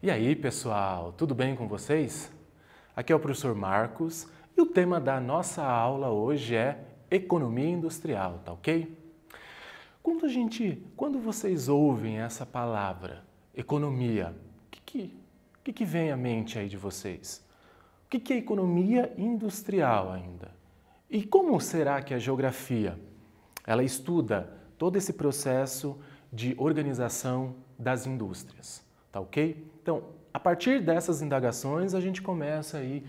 E aí, pessoal, tudo bem com vocês? Aqui é o professor Marcos e o tema da nossa aula hoje é economia industrial, tá OK? Quando a gente, quando vocês ouvem essa palavra, economia, o que que, que que vem à mente aí de vocês? O que que é economia industrial ainda? E como será que a geografia ela estuda todo esse processo de organização das indústrias, tá OK? Então, a partir dessas indagações, a gente começa aí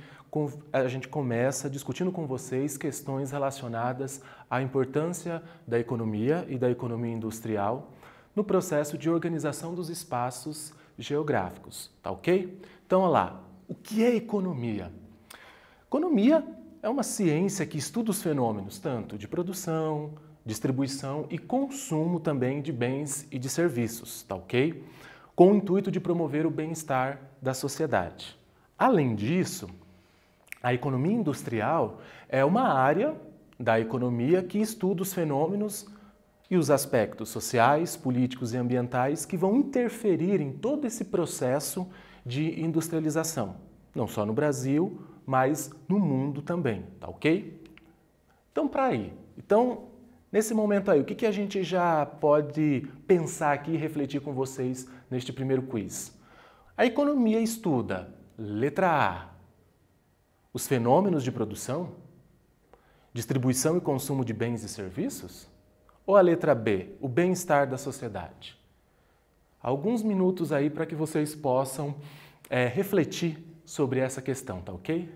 a gente começa discutindo com vocês questões relacionadas à importância da economia e da economia industrial no processo de organização dos espaços geográficos, tá ok? Então, olha lá, o que é economia? Economia é uma ciência que estuda os fenômenos tanto de produção, distribuição e consumo também de bens e de serviços, tá ok? Com o intuito de promover o bem-estar da sociedade. Além disso, a economia industrial é uma área da economia que estuda os fenômenos e os aspectos sociais, políticos e ambientais que vão interferir em todo esse processo de industrialização, não só no Brasil, mas no mundo também, tá ok? Então, para aí. Então, nesse momento aí, o que, que a gente já pode pensar aqui e refletir com vocês neste primeiro quiz? A economia estuda, letra A, os fenômenos de produção, distribuição e consumo de bens e serviços? Ou a letra B, o bem-estar da sociedade? Alguns minutos aí para que vocês possam é, refletir sobre essa questão, tá ok?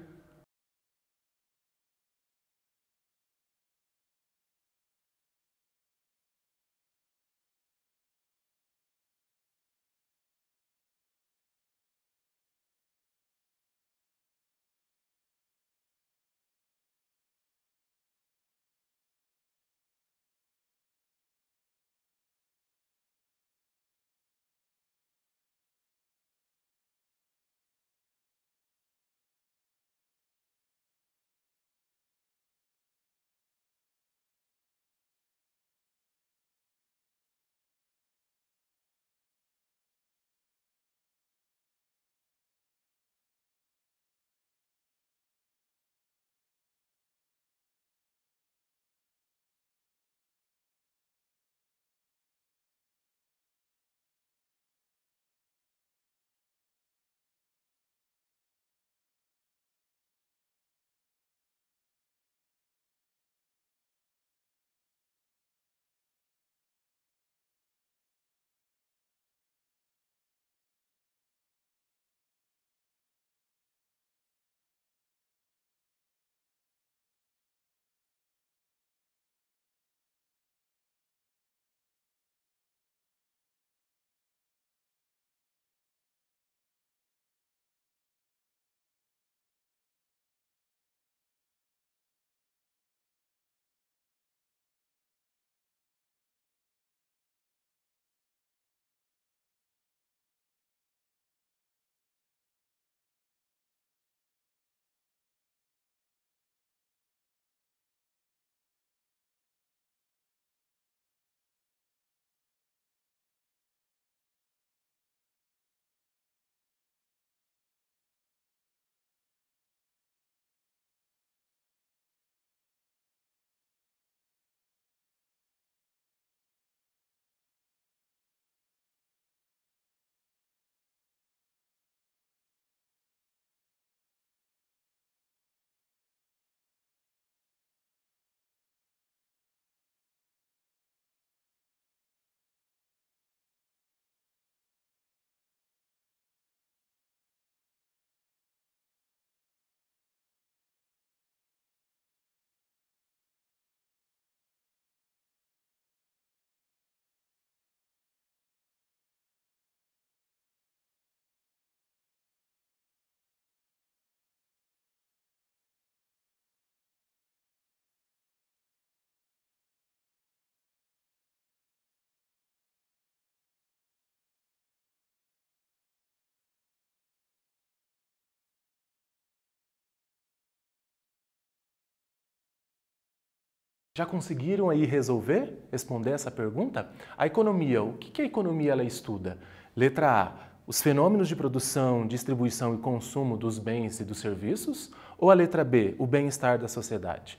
Já conseguiram aí resolver, responder essa pergunta? A economia, o que a economia ela estuda? Letra A, os fenômenos de produção, distribuição e consumo dos bens e dos serviços? Ou a letra B, o bem-estar da sociedade?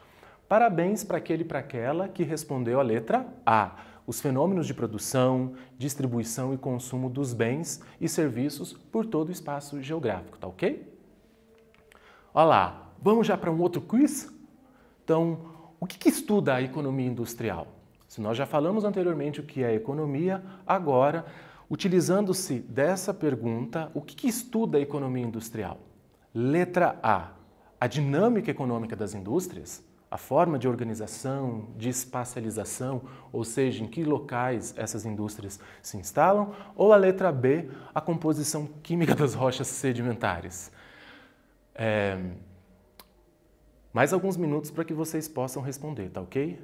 Parabéns para aquele e para aquela que respondeu a letra A, os fenômenos de produção, distribuição e consumo dos bens e serviços por todo o espaço geográfico, tá ok? Olá, vamos já para um outro quiz? Então, o que, que, estuda a economia industrial? Se nós já falamos anteriormente o que é economia, agora, utilizando-se dessa pergunta, o que, que estuda a economia industrial? Letra A, a dinâmica econômica das indústrias, a forma de organização, de espacialização, ou seja, em que locais essas indústrias se instalam, ou a letra B, a composição química das rochas sedimentares. É mais alguns minutos para que vocês possam responder, tá ok?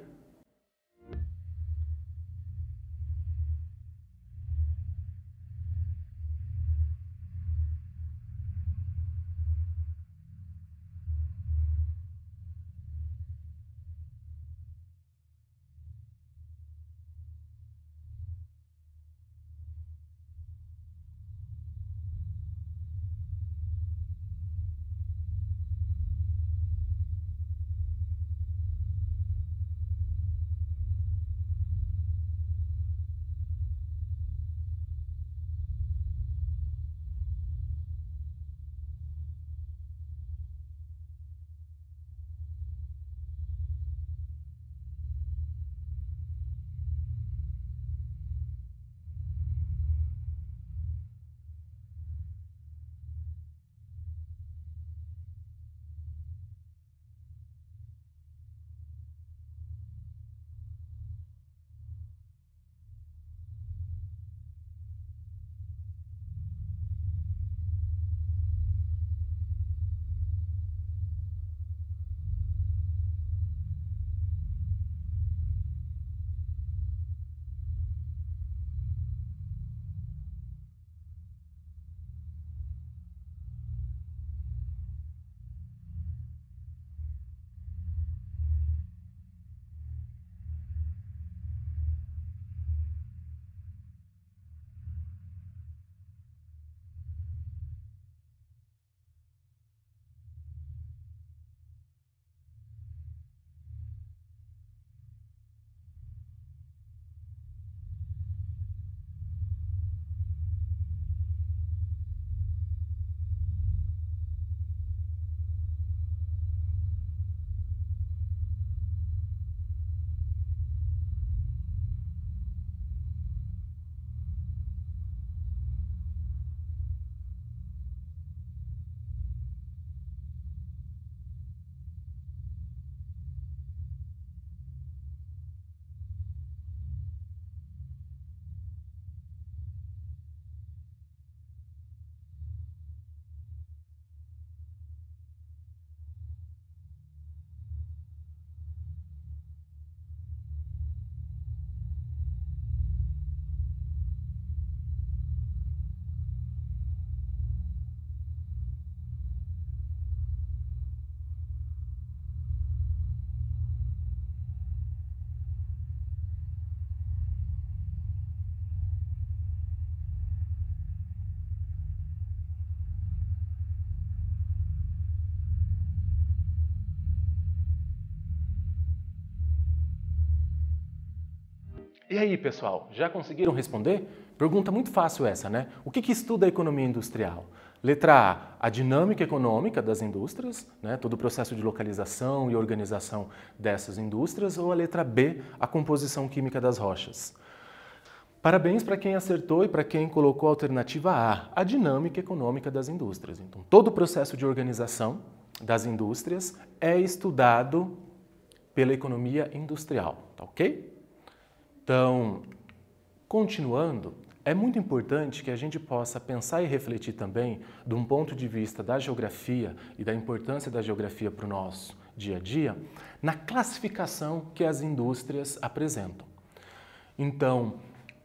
E aí, pessoal, já conseguiram responder? Pergunta muito fácil essa, né? O que, que estuda a economia industrial? Letra A, a dinâmica econômica das indústrias, né? todo o processo de localização e organização dessas indústrias, ou a letra B, a composição química das rochas. Parabéns para quem acertou e para quem colocou a alternativa A, a dinâmica econômica das indústrias. Então, todo o processo de organização das indústrias é estudado pela economia industrial, tá ok? Então, continuando, é muito importante que a gente possa pensar e refletir também de um ponto de vista da geografia e da importância da geografia para o nosso dia a dia, na classificação que as indústrias apresentam. Então,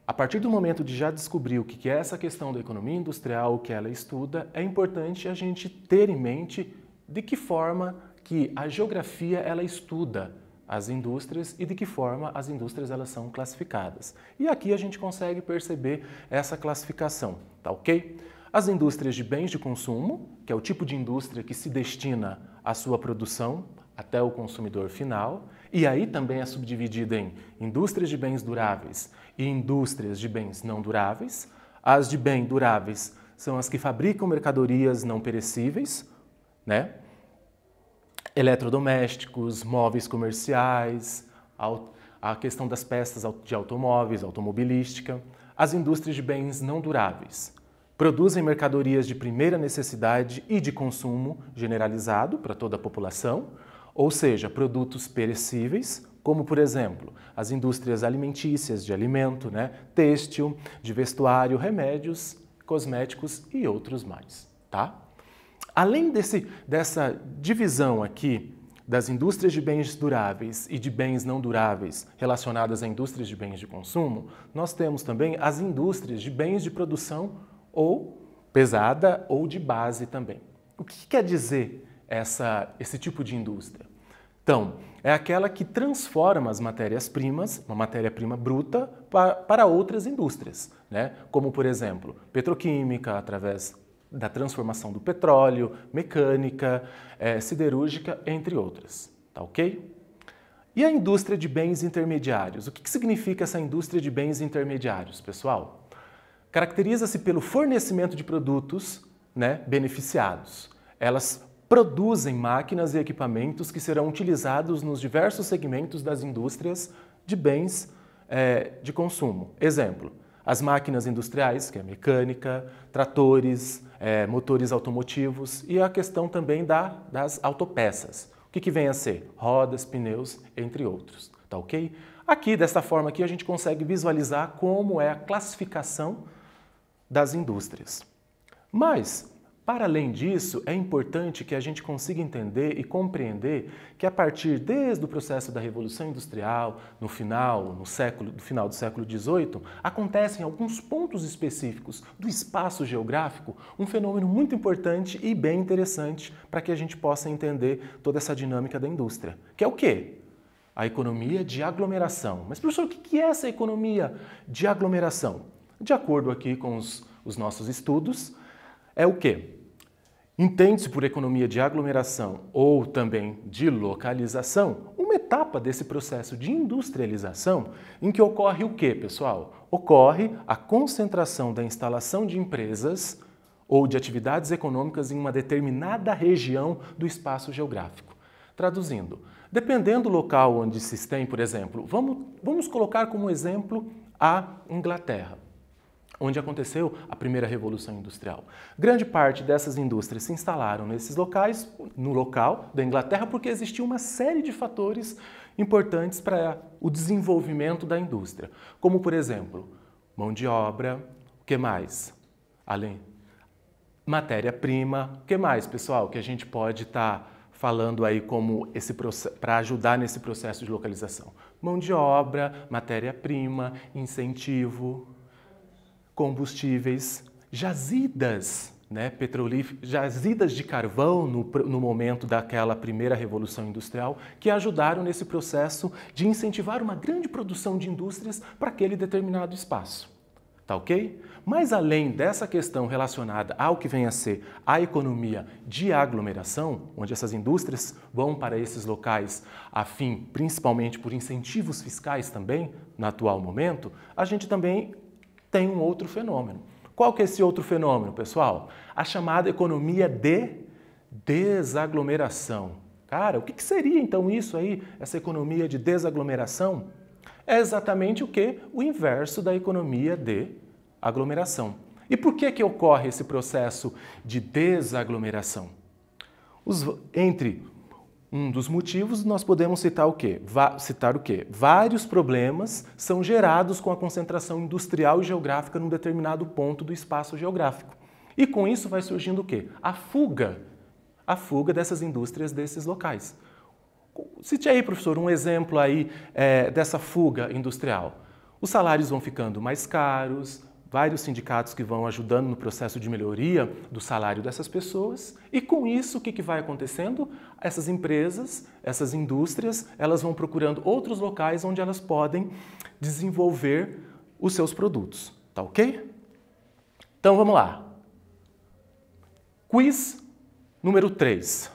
a partir do momento de já descobrir o que é essa questão da economia industrial, o que ela estuda, é importante a gente ter em mente de que forma que a geografia ela estuda as indústrias e de que forma as indústrias elas são classificadas. E aqui a gente consegue perceber essa classificação, tá ok? As indústrias de bens de consumo, que é o tipo de indústria que se destina à sua produção até o consumidor final, e aí também é subdividida em indústrias de bens duráveis e indústrias de bens não duráveis. As de bens duráveis são as que fabricam mercadorias não perecíveis, né? eletrodomésticos, móveis comerciais, a questão das peças de automóveis, automobilística, as indústrias de bens não duráveis. Produzem mercadorias de primeira necessidade e de consumo generalizado para toda a população, ou seja, produtos perecíveis, como por exemplo as indústrias alimentícias de alimento, né, têxtil, de vestuário, remédios, cosméticos e outros mais, tá? Além desse, dessa divisão aqui das indústrias de bens duráveis e de bens não duráveis relacionadas a indústrias de bens de consumo, nós temos também as indústrias de bens de produção ou pesada ou de base também. O que quer dizer essa, esse tipo de indústria? Então, é aquela que transforma as matérias-primas, uma matéria-prima bruta, para, para outras indústrias, né? como, por exemplo, petroquímica, através da transformação do petróleo, mecânica, é, siderúrgica, entre outras. Tá ok? E a indústria de bens intermediários? O que, que significa essa indústria de bens intermediários, pessoal? Caracteriza-se pelo fornecimento de produtos né, beneficiados. Elas produzem máquinas e equipamentos que serão utilizados nos diversos segmentos das indústrias de bens é, de consumo. Exemplo, as máquinas industriais, que é mecânica, tratores, é, motores automotivos e a questão também da, das autopeças. O que, que vem a ser? Rodas, pneus, entre outros. Tá ok? Aqui, desta forma aqui, a gente consegue visualizar como é a classificação das indústrias. Mas, para além disso, é importante que a gente consiga entender e compreender que a partir desde o processo da Revolução Industrial, no final, no século, do final do século XVIII, acontecem em alguns pontos específicos do espaço geográfico um fenômeno muito importante e bem interessante para que a gente possa entender toda essa dinâmica da indústria, que é o quê? A economia de aglomeração. Mas professor, o que é essa economia de aglomeração? De acordo aqui com os, os nossos estudos, é o quê? Entende-se por economia de aglomeração ou também de localização uma etapa desse processo de industrialização em que ocorre o que, pessoal? Ocorre a concentração da instalação de empresas ou de atividades econômicas em uma determinada região do espaço geográfico. Traduzindo, dependendo do local onde se tem, por exemplo, vamos, vamos colocar como exemplo a Inglaterra onde aconteceu a primeira revolução industrial. Grande parte dessas indústrias se instalaram nesses locais, no local da Inglaterra, porque existia uma série de fatores importantes para o desenvolvimento da indústria, como por exemplo, mão de obra, o que mais? Além matéria-prima, o que mais, pessoal, que a gente pode estar tá falando aí como esse para ajudar nesse processo de localização? Mão de obra, matéria-prima, incentivo, combustíveis, jazidas, né, petrolíferas, jazidas de carvão no, no momento daquela primeira revolução industrial, que ajudaram nesse processo de incentivar uma grande produção de indústrias para aquele determinado espaço. Tá ok? Mas além dessa questão relacionada ao que vem a ser a economia de aglomeração, onde essas indústrias vão para esses locais a fim, principalmente por incentivos fiscais também, no atual momento, a gente também tem um outro fenômeno. Qual que é esse outro fenômeno, pessoal? A chamada economia de desaglomeração. Cara, o que seria então isso aí, essa economia de desaglomeração? É exatamente o que? O inverso da economia de aglomeração. E por que, que ocorre esse processo de desaglomeração? Os, entre um dos motivos nós podemos citar o quê? Va citar o quê? Vários problemas são gerados com a concentração industrial e geográfica num determinado ponto do espaço geográfico. E com isso vai surgindo o quê? A fuga. A fuga dessas indústrias desses locais. Cite aí, professor, um exemplo aí é, dessa fuga industrial. Os salários vão ficando mais caros, vários sindicatos que vão ajudando no processo de melhoria do salário dessas pessoas. E com isso, o que, que vai acontecendo? Essas empresas, essas indústrias, elas vão procurando outros locais onde elas podem desenvolver os seus produtos. Tá ok? Então vamos lá. Quiz número 3.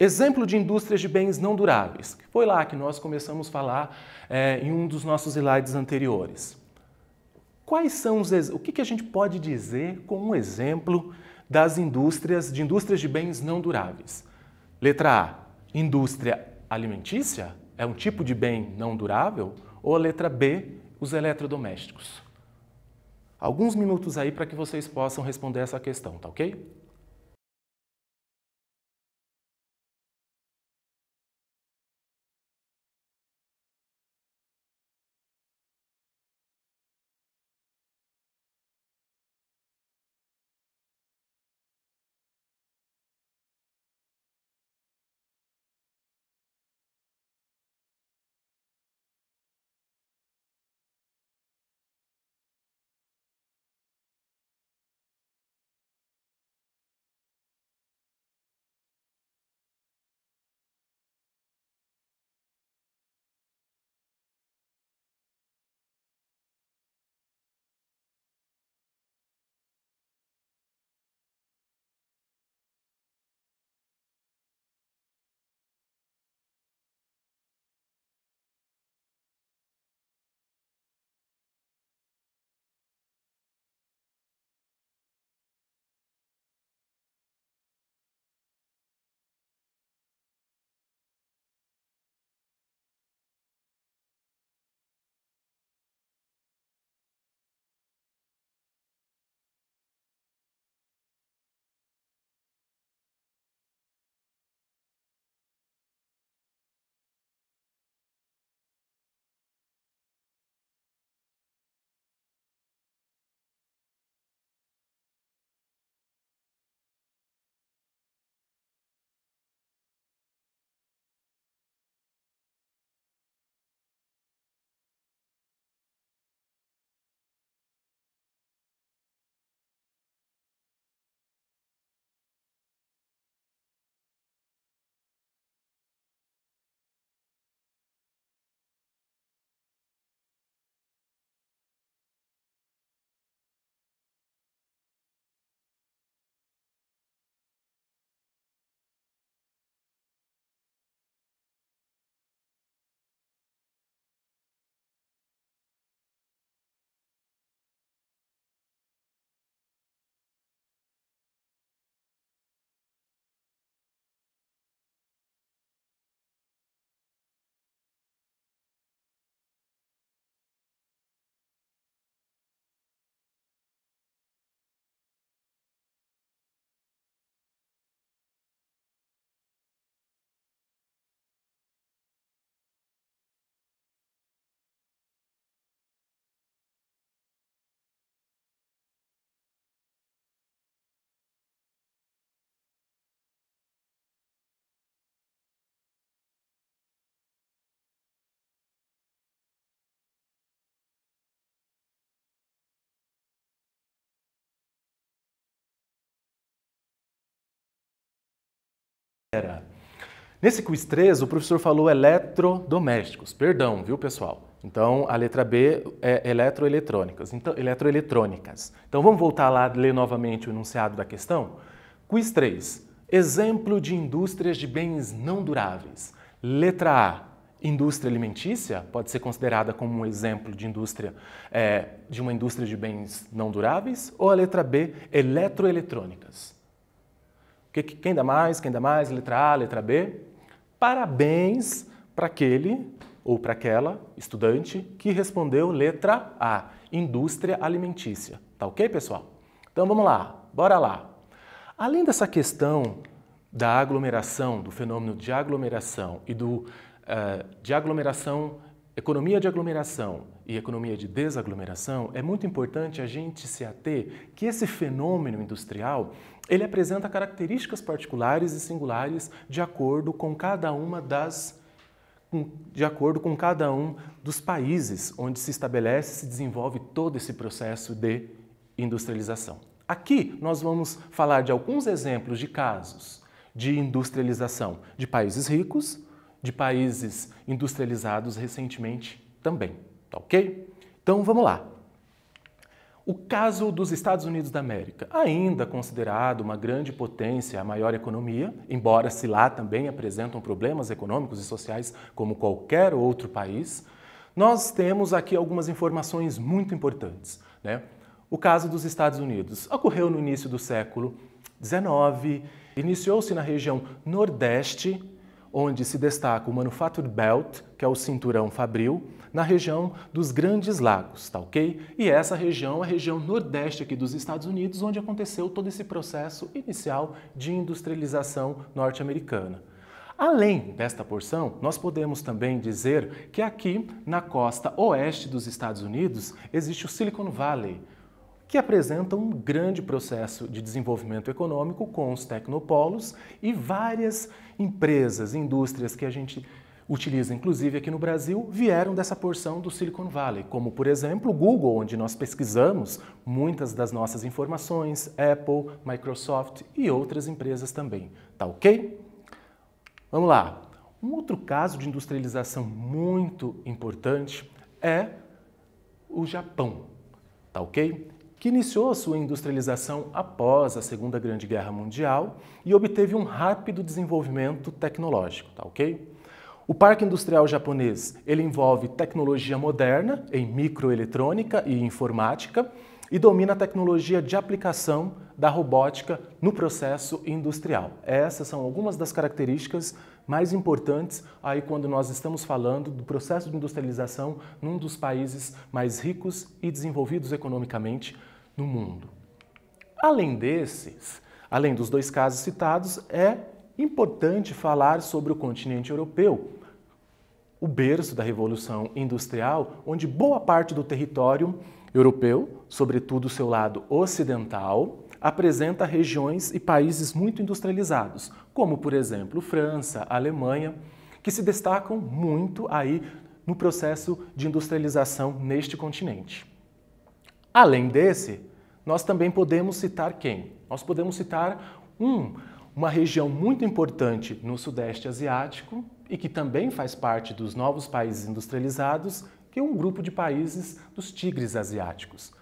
Exemplo de indústrias de bens não duráveis. Foi lá que nós começamos a falar é, em um dos nossos slides anteriores. Quais são os o que, que a gente pode dizer com um exemplo das indústrias de indústrias de bens não duráveis? Letra A, indústria alimentícia é um tipo de bem não durável? Ou a letra B, os eletrodomésticos? Alguns minutos aí para que vocês possam responder essa questão, tá ok? Nesse quiz 3, o professor falou eletrodomésticos. Perdão, viu, pessoal? Então, a letra B é eletroeletrônicas. Então, eletroeletrônicas. Então, vamos voltar lá ler novamente o enunciado da questão? Quiz 3. Exemplo de indústrias de bens não duráveis. Letra A. Indústria alimentícia pode ser considerada como um exemplo de indústria é, de uma indústria de bens não duráveis. Ou a letra B, eletroeletrônicas. Quem dá mais? Quem dá mais? Letra A, letra B? parabéns para aquele ou para aquela estudante que respondeu letra A, indústria alimentícia. Tá ok, pessoal? Então vamos lá, bora lá. Além dessa questão da aglomeração, do fenômeno de aglomeração e do uh, de aglomeração, economia de aglomeração e economia de desaglomeração, é muito importante a gente se ater que esse fenômeno industrial ele apresenta características particulares e singulares de acordo com cada uma das de acordo com cada um dos países onde se estabelece e se desenvolve todo esse processo de industrialização. Aqui nós vamos falar de alguns exemplos de casos de industrialização de países ricos, de países industrializados recentemente também, tá ok? Então vamos lá. O caso dos Estados Unidos da América, ainda considerado uma grande potência, a maior economia, embora se lá também apresentam problemas econômicos e sociais como qualquer outro país, nós temos aqui algumas informações muito importantes. Né? O caso dos Estados Unidos ocorreu no início do século XIX, iniciou-se na região Nordeste, onde se destaca o Manufacture Belt, que é o cinturão fabril, na região dos Grandes Lagos, tá ok? E essa região é a região nordeste aqui dos Estados Unidos, onde aconteceu todo esse processo inicial de industrialização norte-americana. Além desta porção, nós podemos também dizer que aqui na costa oeste dos Estados Unidos existe o Silicon Valley, que apresenta um grande processo de desenvolvimento econômico com os tecnopolos e várias empresas, indústrias que a gente utiliza, inclusive aqui no Brasil, vieram dessa porção do Silicon Valley, como por exemplo o Google, onde nós pesquisamos muitas das nossas informações, Apple, Microsoft e outras empresas também. Tá ok? Vamos lá. Um outro caso de industrialização muito importante é o Japão, tá ok? Que iniciou sua industrialização após a Segunda Grande Guerra Mundial e obteve um rápido desenvolvimento tecnológico, tá ok? O parque industrial japonês ele envolve tecnologia moderna em microeletrônica e informática e domina a tecnologia de aplicação da robótica no processo industrial. Essas são algumas das características mais importantes aí quando nós estamos falando do processo de industrialização num dos países mais ricos e desenvolvidos economicamente no mundo. Além desses, além dos dois casos citados, é importante falar sobre o continente europeu, o berço da Revolução Industrial, onde boa parte do território europeu, sobretudo seu lado ocidental, apresenta regiões e países muito industrializados, como por exemplo França, Alemanha, que se destacam muito aí no processo de industrialização neste continente. Além desse, nós também podemos citar quem? Nós podemos citar um uma região muito importante no Sudeste Asiático e que também faz parte dos novos países industrializados, que é um grupo de países dos tigres asiáticos,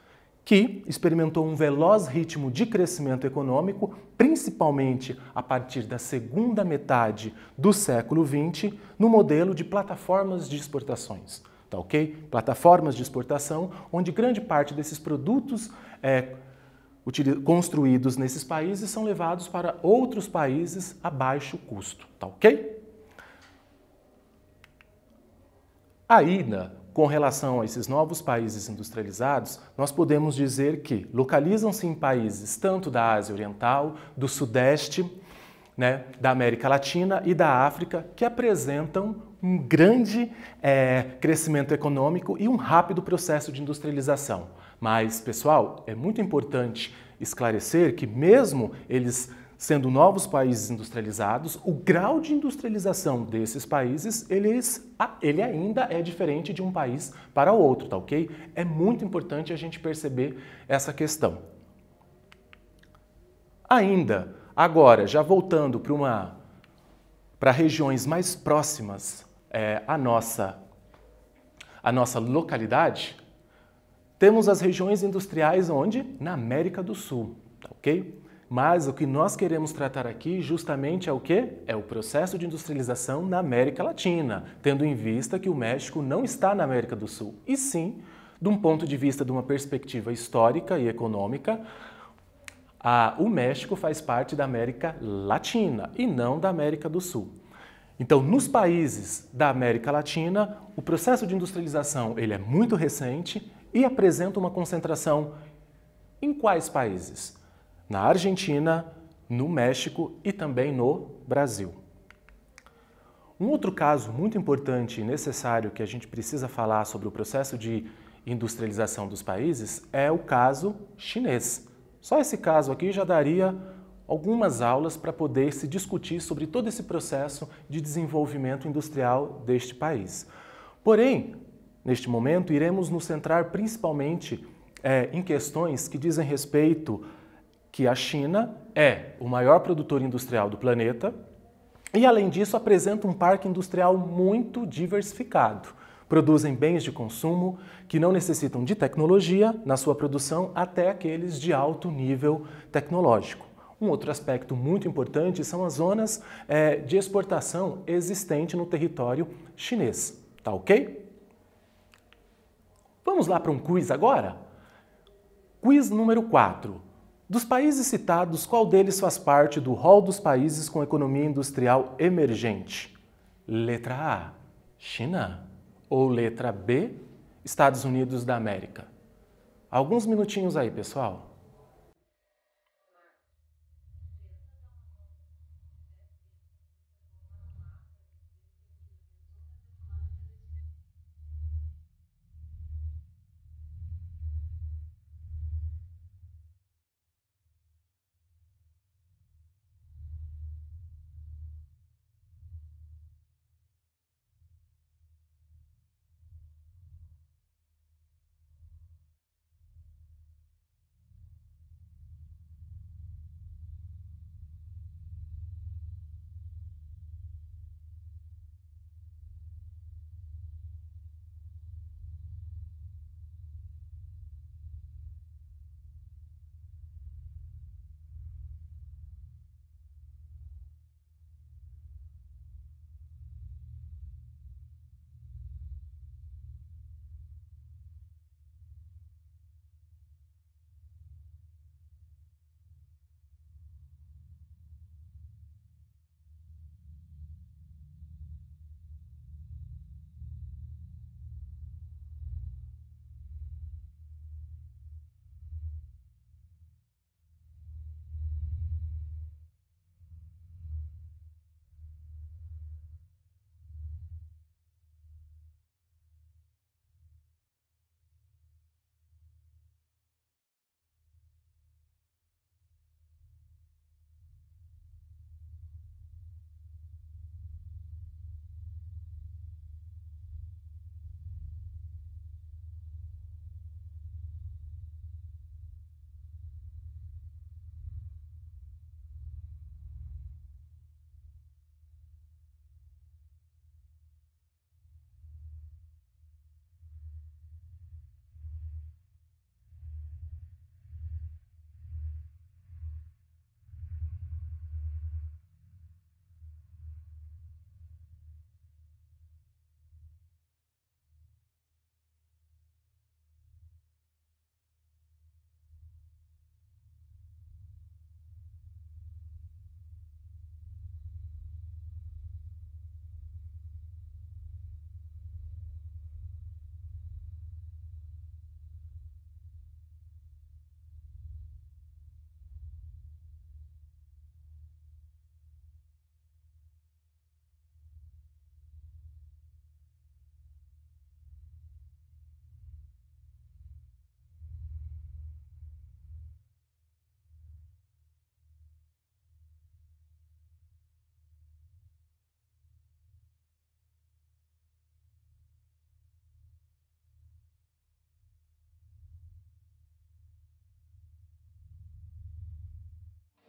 que experimentou um veloz ritmo de crescimento econômico, principalmente a partir da segunda metade do século XX, no modelo de plataformas de exportações. Tá ok? Plataformas de exportação, onde grande parte desses produtos é, construídos nesses países são levados para outros países a baixo custo, tá ok? Ainda, com relação a esses novos países industrializados, nós podemos dizer que localizam-se em países tanto da Ásia Oriental, do Sudeste, né, da América Latina e da África, que apresentam um grande é, crescimento econômico e um rápido processo de industrialização. Mas, pessoal, é muito importante esclarecer que, mesmo eles sendo novos países industrializados, o grau de industrialização desses países eles, ele ainda é diferente de um país para outro, tá ok? É muito importante a gente perceber essa questão. Ainda, agora, já voltando para uma para regiões mais próximas é, à nossa à nossa localidade, temos as regiões industriais onde? Na América do Sul, tá ok? Mas o que nós queremos tratar aqui justamente é o que? É o processo de industrialização na América Latina, tendo em vista que o México não está na América do Sul, e sim, de um ponto de vista de uma perspectiva histórica e econômica, a, o México faz parte da América Latina e não da América do Sul. Então, nos países da América Latina, o processo de industrialização ele é muito recente e apresenta uma concentração em quais países? Na Argentina, no México e também no Brasil. Um outro caso muito importante e necessário que a gente precisa falar sobre o processo de industrialização dos países é o caso chinês. Só esse caso aqui já daria algumas aulas para poder se discutir sobre todo esse processo de desenvolvimento industrial deste país. Porém, Neste momento, iremos nos centrar principalmente é, em questões que dizem respeito que a China é o maior produtor industrial do planeta e, além disso, apresenta um parque industrial muito diversificado. Produzem bens de consumo que não necessitam de tecnologia na sua produção, até aqueles de alto nível tecnológico. Um outro aspecto muito importante são as zonas é, de exportação existente no território chinês. Tá ok? Vamos lá para um quiz agora? Quiz número 4. Dos países citados, qual deles faz parte do rol dos países com economia industrial emergente? Letra A, China. Ou letra B, Estados Unidos da América. Alguns minutinhos aí, pessoal.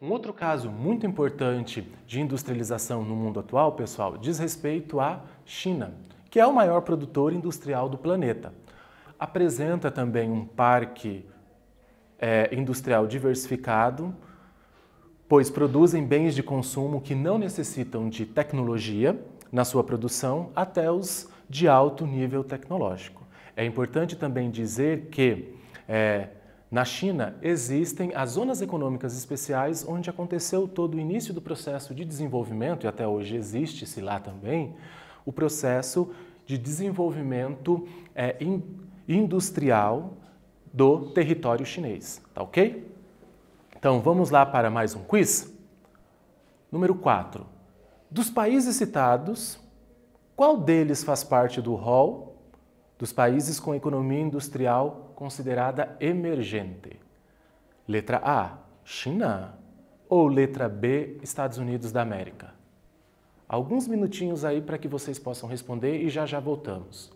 Um outro caso muito importante de industrialização no mundo atual, pessoal, diz respeito à China, que é o maior produtor industrial do planeta. Apresenta também um parque é, industrial diversificado, pois produzem bens de consumo que não necessitam de tecnologia na sua produção, até os de alto nível tecnológico. É importante também dizer que é, na China, existem as zonas econômicas especiais onde aconteceu todo o início do processo de desenvolvimento, e até hoje existe-se lá também, o processo de desenvolvimento é, in, industrial do território chinês, tá ok? Então vamos lá para mais um quiz. Número 4. Dos países citados, qual deles faz parte do rol dos países com economia industrial considerada emergente? Letra A, China. Ou letra B, Estados Unidos da América? Alguns minutinhos aí para que vocês possam responder e já já voltamos.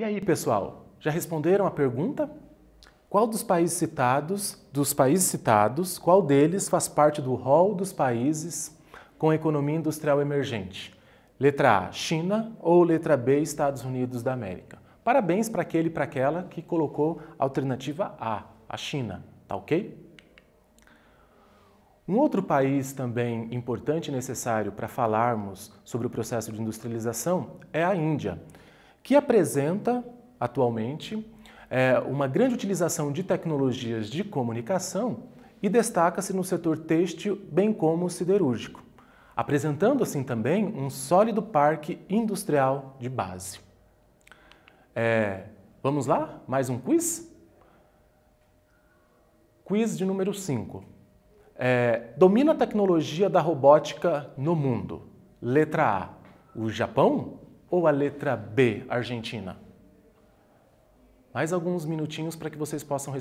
E aí, pessoal, já responderam a pergunta? Qual dos países citados, dos países citados, qual deles faz parte do rol dos países com economia industrial emergente? Letra A, China ou letra B, Estados Unidos da América? Parabéns para aquele e para aquela que colocou a alternativa A, a China, tá OK? Um outro país também importante e necessário para falarmos sobre o processo de industrialização é a Índia que apresenta atualmente é, uma grande utilização de tecnologias de comunicação e destaca-se no setor têxtil, bem como siderúrgico, apresentando assim também um sólido parque industrial de base. É, vamos lá? Mais um quiz? Quiz de número 5. É, domina a tecnologia da robótica no mundo. Letra A, o Japão ou a letra B, Argentina? Mais alguns minutinhos para que vocês possam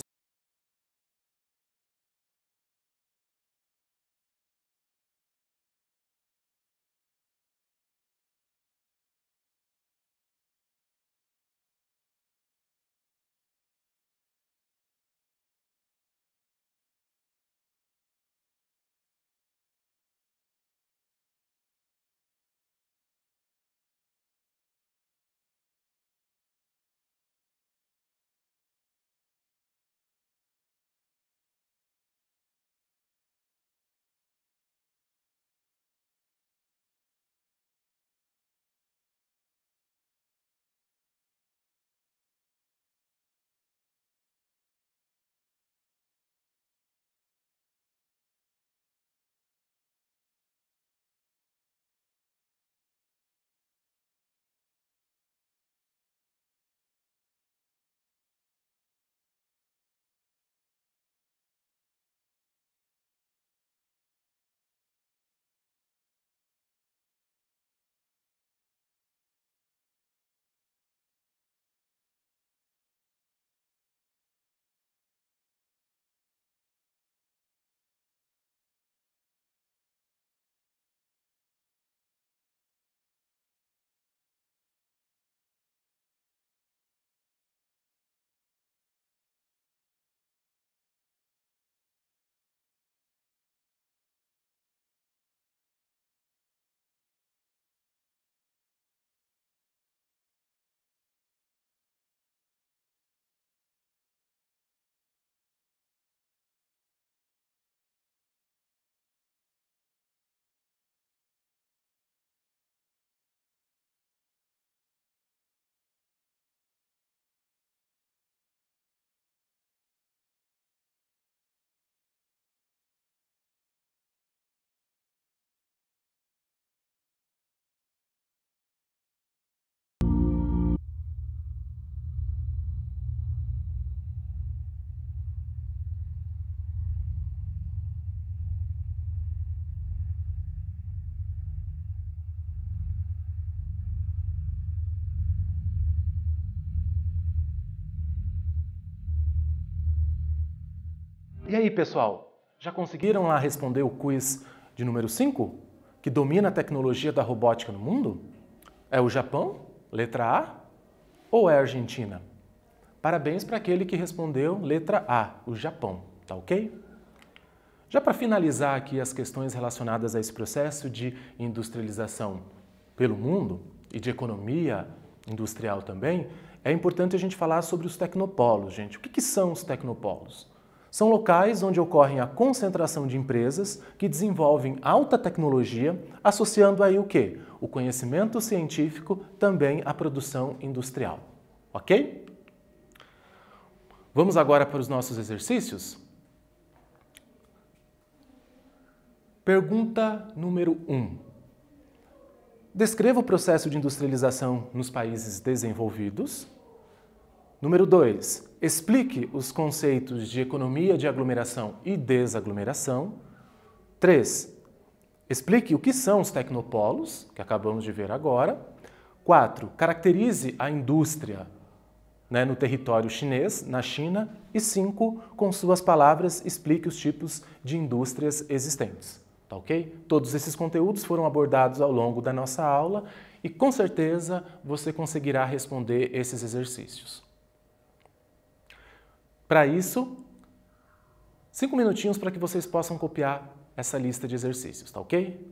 E aí, pessoal, já conseguiram lá responder o quiz de número 5, que domina a tecnologia da robótica no mundo? É o Japão, letra A, ou é a Argentina? Parabéns para aquele que respondeu letra A, o Japão, tá ok? Já para finalizar aqui as questões relacionadas a esse processo de industrialização pelo mundo e de economia industrial também, é importante a gente falar sobre os tecnopolos, gente. O que, que são os tecnopolos? São locais onde ocorre a concentração de empresas que desenvolvem alta tecnologia, associando aí o quê? O conhecimento científico também à produção industrial. Ok? Vamos agora para os nossos exercícios? Pergunta número 1. Um. Descreva o processo de industrialização nos países desenvolvidos. Número 2. Explique os conceitos de economia de aglomeração e desaglomeração. 3. Explique o que são os tecnopolos, que acabamos de ver agora. 4. Caracterize a indústria né, no território chinês, na China. E 5. Com suas palavras, explique os tipos de indústrias existentes. Tá ok? Todos esses conteúdos foram abordados ao longo da nossa aula e com certeza você conseguirá responder esses exercícios. Para isso, cinco minutinhos para que vocês possam copiar essa lista de exercícios, tá ok?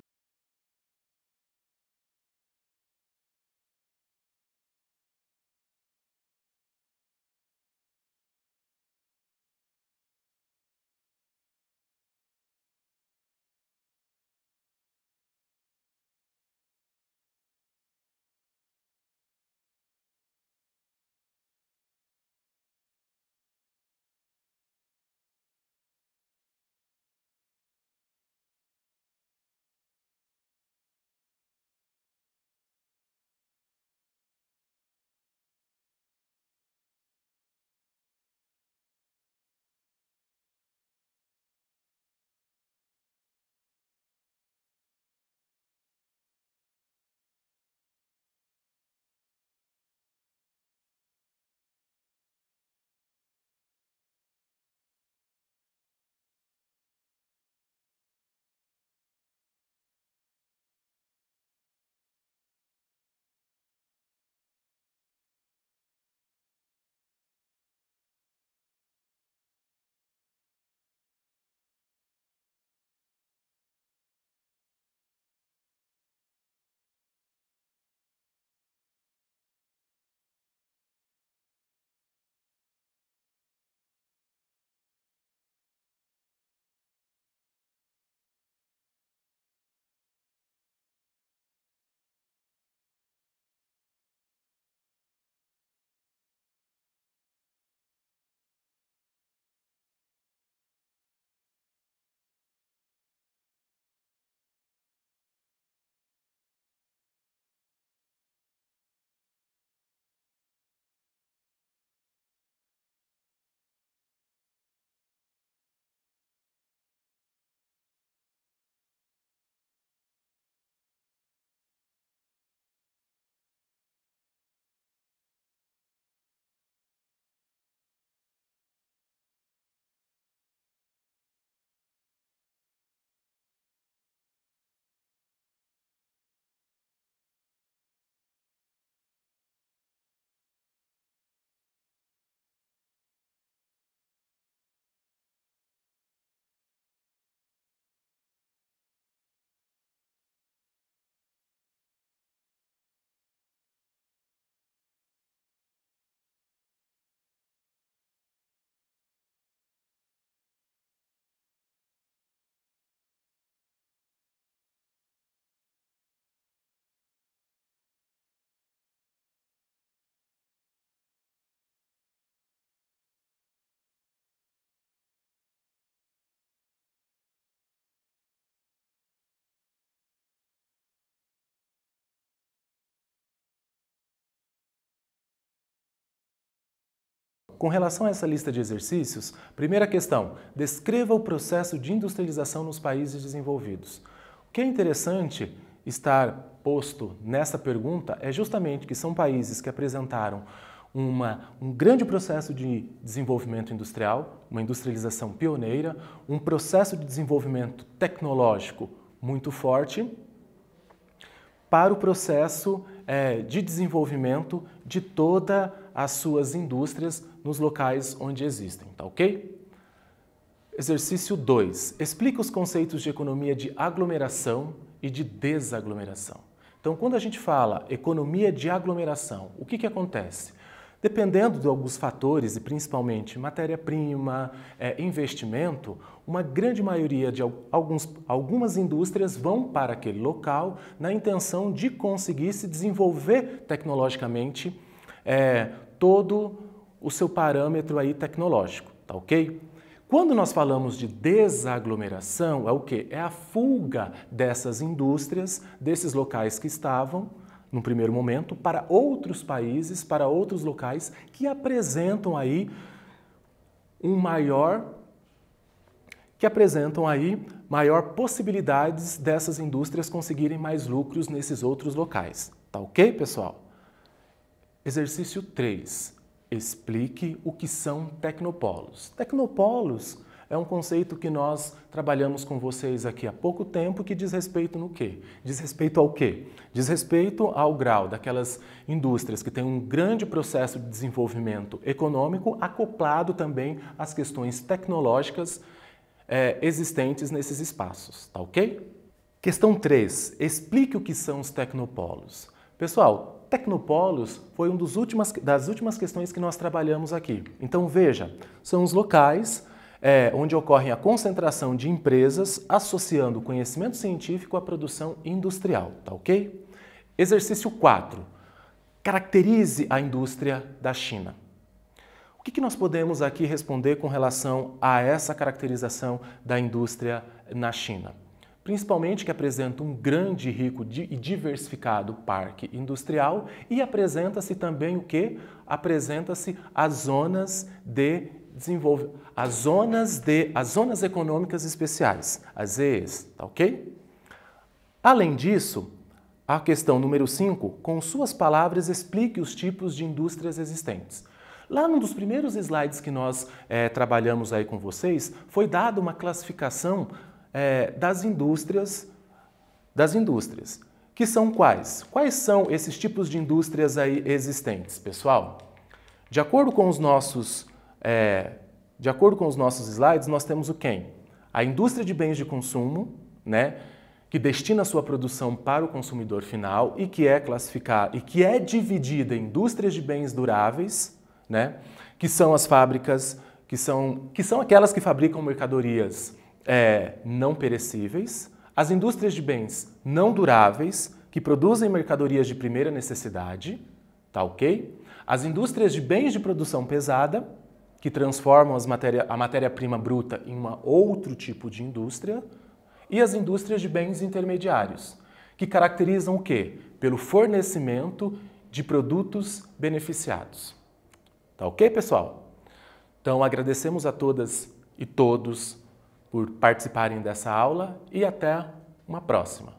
com relação a essa lista de exercícios, primeira questão: descreva o processo de industrialização nos países desenvolvidos. O que é interessante estar posto nessa pergunta é justamente que são países que apresentaram uma, um grande processo de desenvolvimento industrial, uma industrialização pioneira, um processo de desenvolvimento tecnológico muito forte, para o processo é, de desenvolvimento de toda as suas indústrias nos locais onde existem, tá ok? Exercício 2. Explica os conceitos de economia de aglomeração e de desaglomeração. Então, quando a gente fala economia de aglomeração, o que, que acontece? Dependendo de alguns fatores, e principalmente matéria-prima, é, investimento, uma grande maioria de alguns, algumas indústrias vão para aquele local na intenção de conseguir se desenvolver tecnologicamente é, todo o seu parâmetro aí tecnológico, tá ok? Quando nós falamos de desaglomeração, é o que? É a fuga dessas indústrias, desses locais que estavam, num primeiro momento, para outros países, para outros locais que apresentam aí um maior que apresentam aí maior possibilidades dessas indústrias conseguirem mais lucros nesses outros locais. Tá ok, pessoal? Exercício 3 explique o que são tecnopolos. Tecnopolos é um conceito que nós trabalhamos com vocês aqui há pouco tempo que diz respeito no quê? Diz respeito ao quê? Diz respeito ao grau daquelas indústrias que têm um grande processo de desenvolvimento econômico acoplado também às questões tecnológicas é, existentes nesses espaços, tá ok? Questão 3. Explique o que são os tecnopolos. Pessoal, Tecnopolos foi uma últimas, das últimas questões que nós trabalhamos aqui. Então veja, são os locais é, onde ocorre a concentração de empresas associando conhecimento científico à produção industrial, tá ok? Exercício 4. Caracterize a indústria da China. O que, que nós podemos aqui responder com relação a essa caracterização da indústria na China? principalmente que apresenta um grande, rico e diversificado parque industrial e apresenta-se também o que? Apresenta-se as zonas de desenvolve as zonas de as zonas econômicas especiais, as EEs, tá OK? Além disso, a questão número 5, com suas palavras explique os tipos de indústrias existentes. Lá num dos primeiros slides que nós é, trabalhamos aí com vocês, foi dada uma classificação é, das indústrias, das indústrias. Que são quais? Quais são esses tipos de indústrias aí existentes, pessoal? De acordo com os nossos, é, de acordo com os nossos slides, nós temos o quem? A indústria de bens de consumo, né? que destina sua produção para o consumidor final e que é classificada e que é dividida em indústrias de bens duráveis, né? que são as fábricas, que são, que são aquelas que fabricam mercadorias é, não perecíveis, as indústrias de bens não duráveis, que produzem mercadorias de primeira necessidade, tá ok? As indústrias de bens de produção pesada, que transformam matéria, a matéria-prima bruta em um outro tipo de indústria, e as indústrias de bens intermediários, que caracterizam o quê? Pelo fornecimento de produtos beneficiados. Tá ok, pessoal? Então agradecemos a todas e todos por participarem dessa aula e até uma próxima.